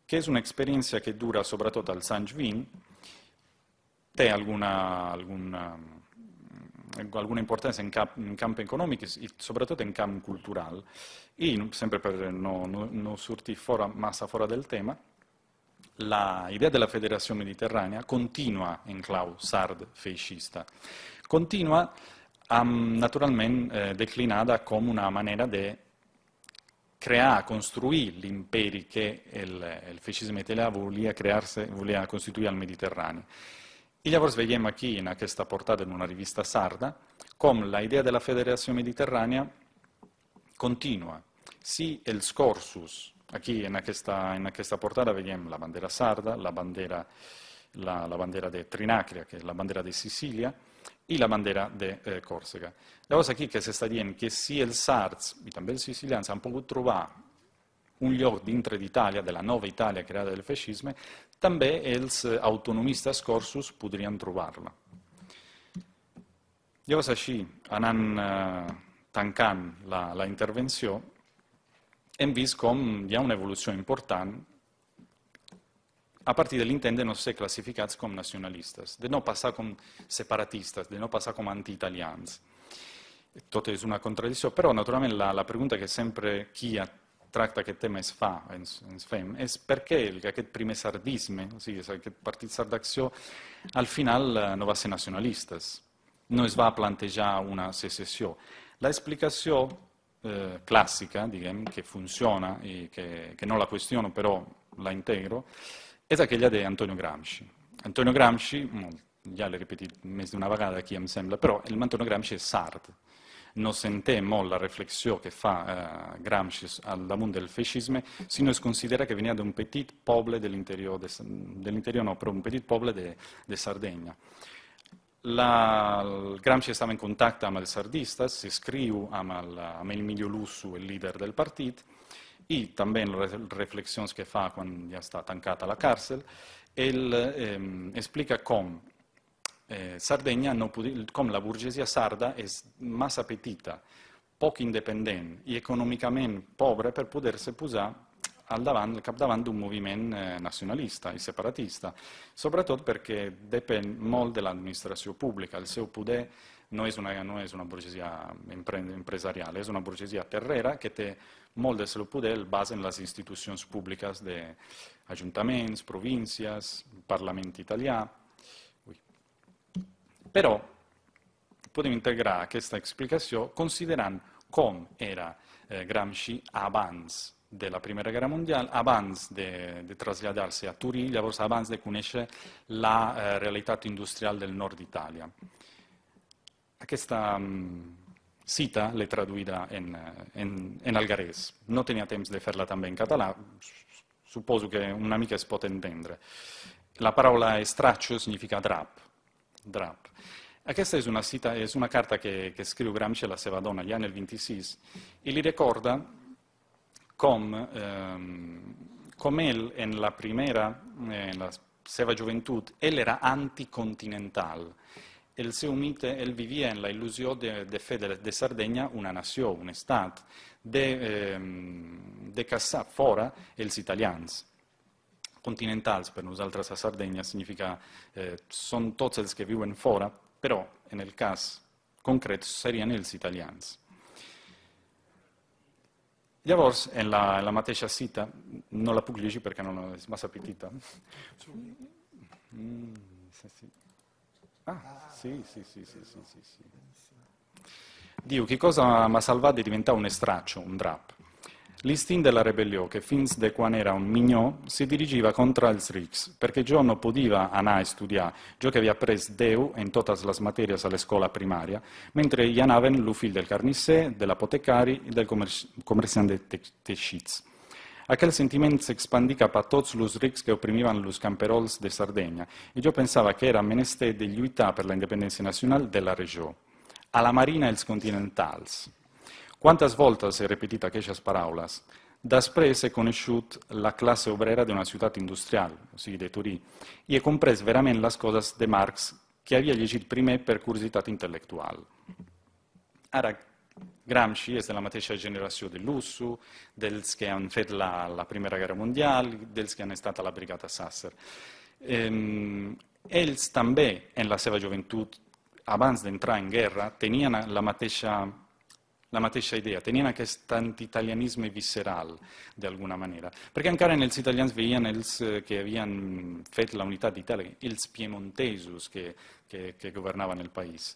che è un'esperienza che dura soprattutto al San Giovin, te alguna, alguna, ehm, alguna, importanza in, cap, in, campo economico, soprattutto in campo culturale. E sempre per non no, no sortire massa fuori del tema, l'idea della Federazione Mediterranea continua in clau sard feixista, continua um, naturalmente eh, declinata come una maniera di creare, costruire l'impero che il, il fascismo italiano voleva, crearsi, voleva costituire al Mediterraneo. E llavors vediamo qui, in questa portata in una rivista sarda, come l'idea della Federazione Mediterranea continua, sì il scorsus Aquí, en aquesta, en aquesta portada, veiem la bandera sarda, la bandera, la, la bandera de Trinacria, que és la bandera de Sicilia, i la bandera de eh, Corsica. Llavors aquí que s'està dient que si els sards i també els sicilians han pogut trobar un lloc dintre d'Itàlia, de la nova Itàlia creada del feixisme, també els eh, autonomistes corsos podrien trobar-la. Llavors així, anant eh, tancant la, la intervenció, hem vist com hi ha una evolució important a partir de l'intent no ser classificats com nacionalistes, de no passar com separatistes, de no passar com anti-italians. Tot és una contradicció, però naturalment la, la pregunta que sempre qui tracta aquest tema es fa, ens, ens fem, és perquè aquest primer sardisme, o sigui, aquest partit sardacció, al final eh, no va ser nacionalistes, no es va plantejar una secessió. L'explicació Eh, classica di che funziona e che, che non la questiono, però la integro, esa che gli ha detto Antonio Gramsci. Antonio Gramsci, già le ripeti mesi una vagata chi mi sembra, però Antonio Gramsci è sardo. Non sentiamo la riflessione che fa eh, Gramsci al mondo del fascismo, se non si considera che veniva da un petit poble dell'interiore, de, dell'interior no, però un petit poble di Sardegna. La, il Gramsci è stato in contatto amb els sardistes, s'escriu amb, el, amb el Emilio Lussu, el líder del partit, i també les reflexions que fa quan ja està tancat a la càrcel, ell eh, explica com eh, Sardegna no com la burgesia sarda és massa petita, poc independent i economicament pobra per poder-se posar al, davant, al capdavant d'un moviment eh, nacionalista i separatista, sobretot perquè depèn molt de l'administració pública. El seu poder no és una, no és una burgesia empresarial, és una burgesia terrera que té molt del seu poder el en les institucions públiques d'ajuntaments, províncies, Parlament italià. Ui. Però podem integrar aquesta explicació considerant com era eh, Gramsci abans de la Primera Guerra Mundial, abans de, de traslladar-se a Turí, llavors abans de conèixer la eh, realitat industrial del nord d'Itàlia. Aquesta mm, cita l'he traduïda en, eh, en, en algarès. No tenia temps de fer-la també en català, suposo che una mica si può intendere. La parola straccio significa drap. drap. E questa è una, cita, és una carta che, che scrive Gramsci alla seva dona negli nel 26 e li ricorda com, eh, com él en la primera, eh, en la seva joventut, ell era anticontinental. El seu mite, ell vivia en la il·lusió de, de fer de, de Sardegna una nació, un estat, de, eh, de caçar fora els italians continentals per nosaltres a Sardegna significa eh, són tots els que viuen fora, però en el cas concret serien els italians. Llavors, en la, en la mateixa cita, no la puc llegir perquè no, no és massa petita. Mm, sí, sí. Ah, sì, sì, sì, sì, sì, sì, sì. Dio, che cosa mi ha salvato di diventare un estraccio, un drap. L'istinto della rebellió, che fins de quan era un mignon, si dirigiva contro il rics, perché jo non podia anar a estudiar, jo che havia pres Deu en totes les matèries a l'escola primària, mentre gli anaven l'ufil del carnisser, dell'apotecari e del commerciante Teschitz. A quel sentimento si sentiment s'expandí cap a tots els rics que camperols de Sardegna e jo pensava che era menester de lluitar per l'indipendenza nazionale della de Alla Marina els continentals, Quantes voltes he repetit aquestes paraules? Després he conegut la classe obrera d'una ciutat industrial, o sigui de Turí, i he comprès verament les coses de Marx que havia llegit primer per curiositat intel·lectual. Ara, Gramsci és de la mateixa generació de Lussu, dels que han fet la, la Primera Guerra Mundial, dels que han estat a la Brigata Sasser. Ehm, ells també, en la seva joventut, abans d'entrar en guerra, tenien la mateixa la mateixa idea, tenien aquest antitalianisme visceral, d'alguna manera. Perquè encara en els italians veien els eh, que havien fet la unitat d'Itàlia, els piemontesos que, governaven el país.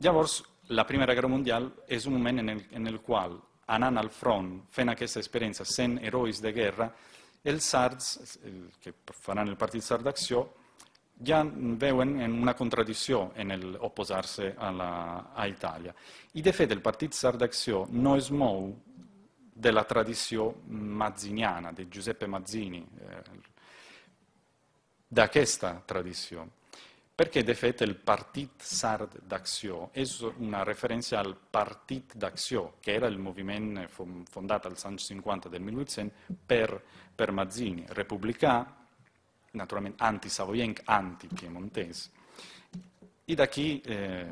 Llavors, la Primera Guerra Mundial és un moment en el, en el qual, anant al front, fent aquesta experiència, sent herois de guerra, els sards, el, que faran el Partit Sard d'Acció, Ja veuen en una contraddizione nell'opposarsi all'Italia. oposar-se a, la, a Itàlia. I, de fet, el partit Sardacció no es mou mazziniana, di Giuseppe Mazzini, eh, da questa tradizione. Perché, de fet, el Partit Sard d'Acció és una referenza al Partit d'Axio, che era il movimento fondato al anys del 1800 per, per Mazzini, repubblicano, naturalment anti-savoyenc, anti-piemontès, i d'aquí eh,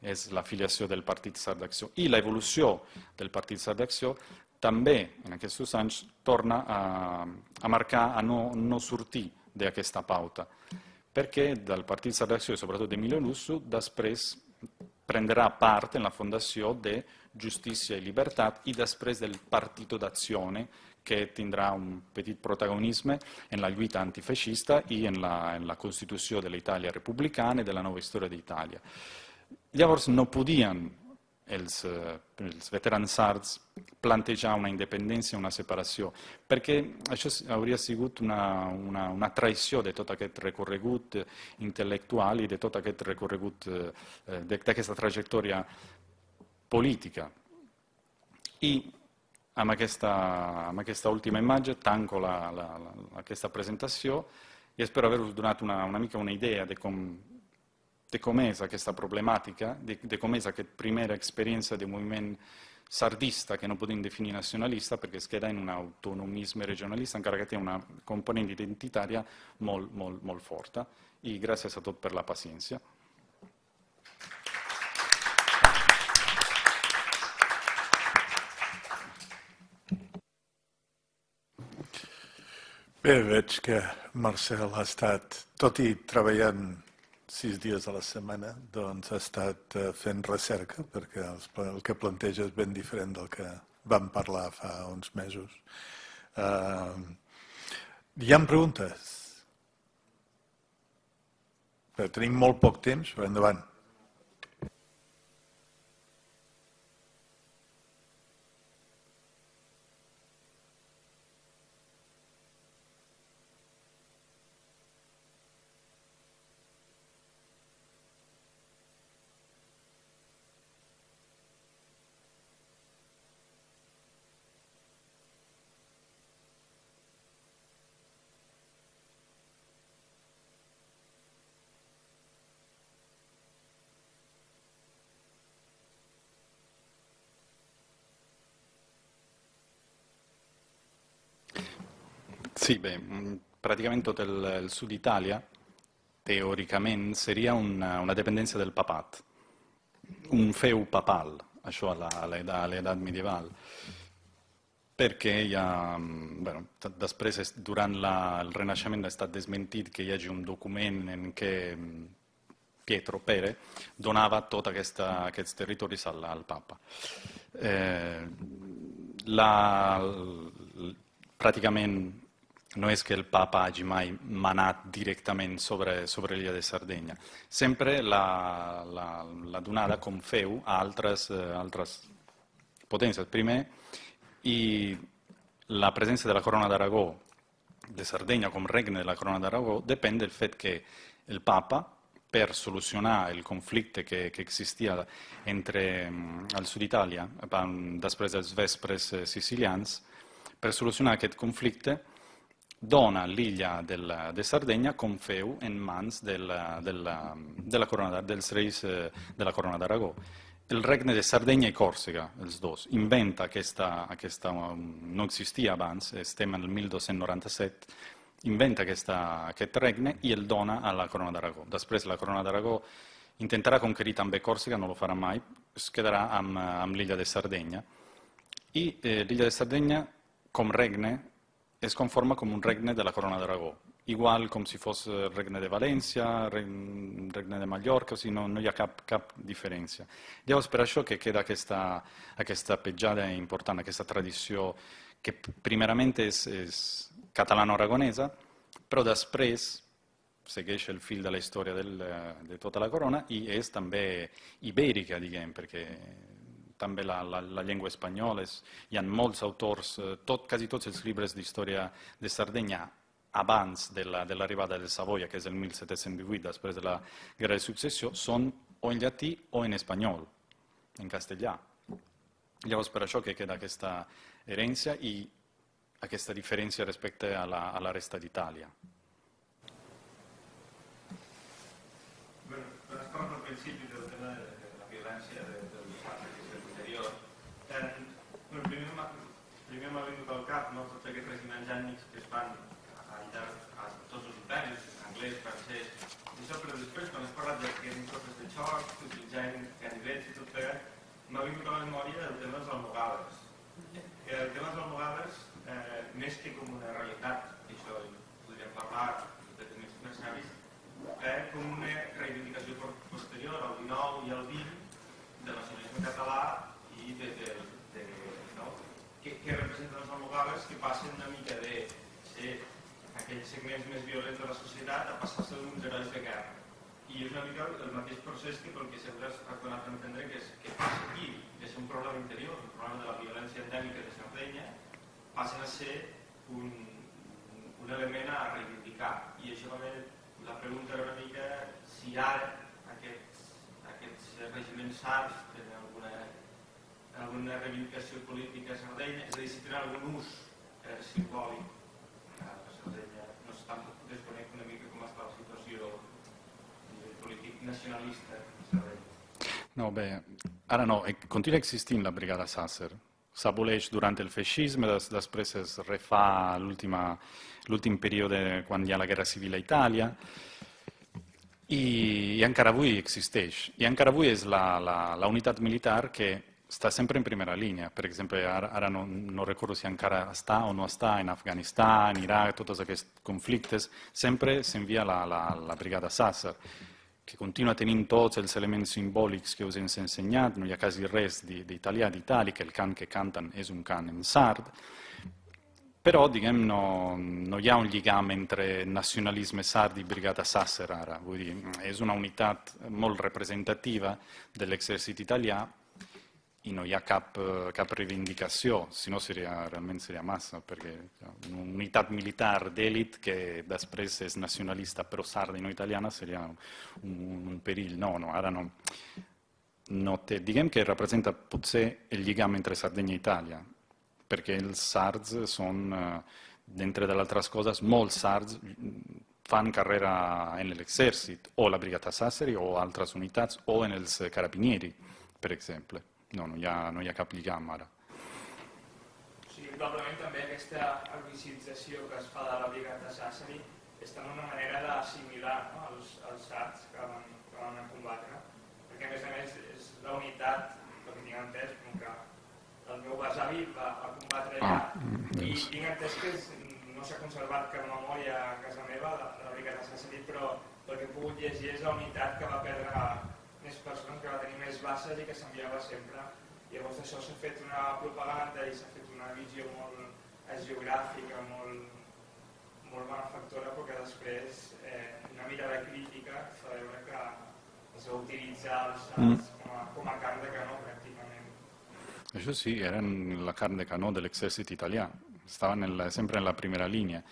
és la filiació del Partit Sardacció. I l'evolució del Partit Sardacció també en aquests anys torna a, a marcar, a no, no sortir d'aquesta pauta, perquè del Partit Sardacció i sobretot d'Emilio Lussu després prenderà part en la fondació de Justícia i Libertat i després del Partito d'Azione, que tindrà un petit protagonisme en la lluita antifeixista i en la, en la Constitució de l'Itàlia republicana i de la nova història d'Itàlia. Llavors no podien els, eh, els veterans sards plantejar una independència una separació, perquè això hauria sigut una, una, una traïció de tot aquest recorregut eh, intel·lectual i de tot aquest recorregut, eh, d'aquesta trajectòria política. I Ah, ma questa, amb aquesta última imatge tanco la, la, la, aquesta presentació i espero haver-vos donat una, una mica una idea de com de com'és aquesta problemàtica, de, de com'és aquesta primera experiència de moviment sardista, che non potremmo definire nazionalista perché scheda in un autonomismo regionalista, encara che tiene una componente identitaria molto, molto, molto forte. E grazie a tutti per la pazienza. Bé, veig que Marcel ha estat, tot i treballant sis dies a la setmana, doncs ha estat eh, fent recerca, perquè el que planteja és ben diferent del que vam parlar fa uns mesos. Eh, hi ha preguntes? Però tenim molt poc temps, però endavant. Sì, beh, mm, praticamente del Sud Italia teoricamente sarebbe una, una dipendenza del papat, un feu papal, a ciò all'età medievale, perché ja, mm, bueno, després, durante la, il Rinascimento è stato smentito che c'è un documento in cui mm, Pietro Pere donava tutti questi territori al, al Papa. Eh, la, praticamente no és que el papa hagi mai manat directament sobre, sobre l'illa de Sardenya. Sempre la, la, la donada com feu a altres, eh, altres potències. Primer, i la presència de la corona d'Aragó, de Sardenya com regne de la corona d'Aragó, depèn del fet que el papa, per solucionar el conflicte que, que existia entre el mm, sud Itàlia, eh, després dels vespres eh, sicilians, per solucionar aquest conflicte, dona l'illa de, de Sardegna con feu en mans de la, de corona, dels reis eh, della corona d'Aragó. El regne de Sardegna i Corsica, els dos, inventa aquesta, aquesta um, no existia abans, estem al 1297, inventa aquesta, aquest regne i el dona alla corona d'Aragó. Després la corona d'Aragó intentarà conquerir també Corsica, no lo farà mai, es quedarà amb, eh, amb l'illa de Sardegna. I eh, l'illa de Sardegna, com regne, es conforma com un regne de la Corona d'Aragó, igual com si fos el regne de València, el regne de Mallorca, o sigui, no, no hi ha cap, cap diferència. Llavors, per això que queda aquesta, aquesta petjada important, aquesta tradició que primerament és, és catalano-aragonesa, però després segueix el fil de la història del, eh, de tota la corona i és també ibèrica, diguem, perquè també la, la, la llengua espanyola. És, hi ha molts autors, eh, tot, quasi tots els llibres d'història de Sardenya abans de l'arribada la, de, de Savoia, que és el 1708, després de la Guerra de Successió, són o en llatí o en espanyol, en castellà. Llavors, per això que queda aquesta herència i aquesta diferència respecte a la, a la resta d'Itàlia. Bueno, estàvem al principi que m'ha vingut al cap no? tots aquests regiments ètnics que es fan a, a, a tots els imperis, anglès, francès, i això, però després quan has parlat d'aquests coses de xoc, utilitzant ganivets i tot plegat, m'ha vingut a la memòria del tema dels almogàvers. Que el tema dels almogàvers, eh, més que com una realitat, i això podríem parlar de més necessaris, eh, com una reivindicació posterior al 19 i al 20 la nacionalisme català i de, de, de, no? que, que vegades que passen una mica de ser aquells segments més violents de la societat a passar a ser uns herois de guerra. I és una mica el mateix procés que pel que sempre has donat a entendre que, és, que passa aquí, que és un problema interior, un problema de la violència endèmica de Sardenya, passen a ser un, un element a reivindicar. I això va la pregunta era una mica si ara aquests, aquests regiments sards tenen alguna alguna reivindicació política a Sardenya, és a dir, si tenen algun ús eh, simbòlic a Sardenya, no està desconec una mica com està la situació polític nacionalista a Sardenya. No, bé, ara no, eh, continua existint la brigada Sasser, s'aboleix durant el feixisme, després es refà l'últim període quan hi ha la Guerra Civil a Itàlia, i, i encara avui existeix. I encara avui és la, la, la unitat militar que sta sempre in prima linea, per esempio ara, ara non, non, ricordo se ancora sta o no sta in Afghanistan, in Iraq, tutti questi conflitti, sempre si invia la, la, la brigata Sassar, che continua a tots in tutti gli elementi simbolici che usiamo insegnati, non ha quasi il resto di, di Italia d'Italia, che il can che cantano è un can in sard, però diciamo, no, non c'è un legame tra nazionalismo sardi e brigata sassarara, vuol dire, è una unità molto rappresentativa dell'esercito italiano i no hi ha cap, eh, cap reivindicació, si no seria, realment seria massa, perquè una unitat militar d'elit que després és nacionalista però sarda i e no italiana seria un, un perill. No, no, ara no. no té. Diguem que representa potser el lligam entre Sardegna i e Itàlia, perquè els sards són, eh, dintre de altres coses, molts sards fan carrera en l'exèrcit, o la Brigata Sassari, o altres unitats, o en els carabinieri, per exemple. No, no hi ha, no hi ha cap lligam ara. O sigui, probablement també aquesta albicidització que es fa de la Brigada de Sassari és també una manera d'assimilar no, els, els sats que van, que van a combatre, perquè a més a més és la unitat, el que tinc entès, com que el meu besavi va, a combatre allà, ah, mm, i tinc entès que és, no s'ha conservat cap memòria a casa meva, la, la Brigada de Sassari, però el que he pogut llegir és la unitat que va perdre més persones, que va tenir més basses i que s'enviava sempre. Llavors això s'ha fet una propaganda i s'ha fet una visió molt geogràfica, molt, molt benefactora, però que després eh, una mirada crítica s'ha de veure que es va utilitzar els, els, mm. com, a, com a carn de canó pràcticament. Això sí, eren la carn de canó de l'exèrcit italià, estaven en la, sempre en la primera línia.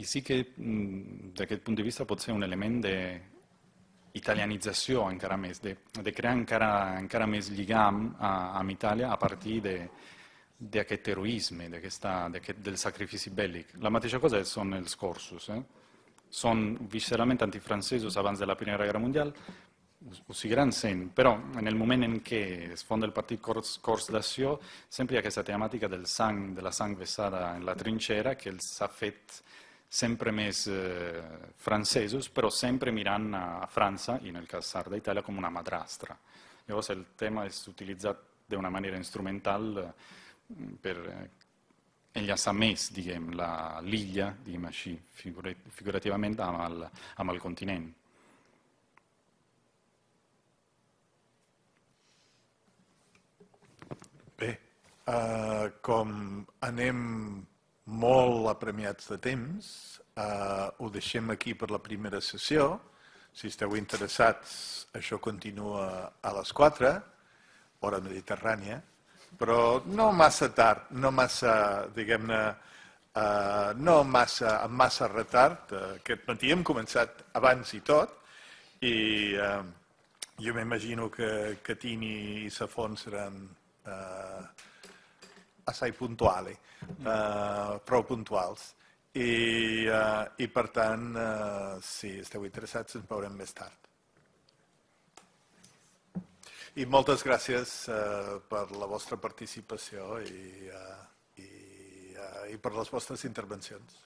I sí que mm, d'aquest punt de vista pot ser un element de, italianització encara més, de, de crear encara, encara més lligam amb Itàlia a partir d'aquest heroisme, d aquesta, d aquest, del sacrifici bèl·lic. La mateixa cosa són els corsos. Eh? Són visceralment antifrancesos abans de la Primera Guerra Mundial, ho seguiran sent, però en el moment en què es fonda el partit Cors, Cors d'Acció, sempre hi ha aquesta temàtica del sang, de la sang vessada en la trinxera que els ha fet sempre més eh, francesos, però sempre mirant a França, i nel cas sarda Italia, com una madrastra. Llavors el tema és utilitzat d'una manera instrumental eh, per eh, enllaçar més, diguem, l'illa, diguem així, figurativament, amb el, amb el continent. Bé, uh, com anem molt apremiats de temps. Uh, ho deixem aquí per la primera sessió. Si esteu interessats, això continua a les 4, hora mediterrània, però no massa tard, no massa, diguem-ne, uh, no massa, amb massa retard. Uh, aquest matí hem començat abans i tot, i uh, jo m'imagino que Catini i Safon seran... Uh, assai puntuali, mm. eh, prou puntuals. I, eh, i per tant, eh, si esteu interessats, ens veurem més tard. I moltes gràcies eh, per la vostra participació i, eh, i, eh, i per les vostres intervencions.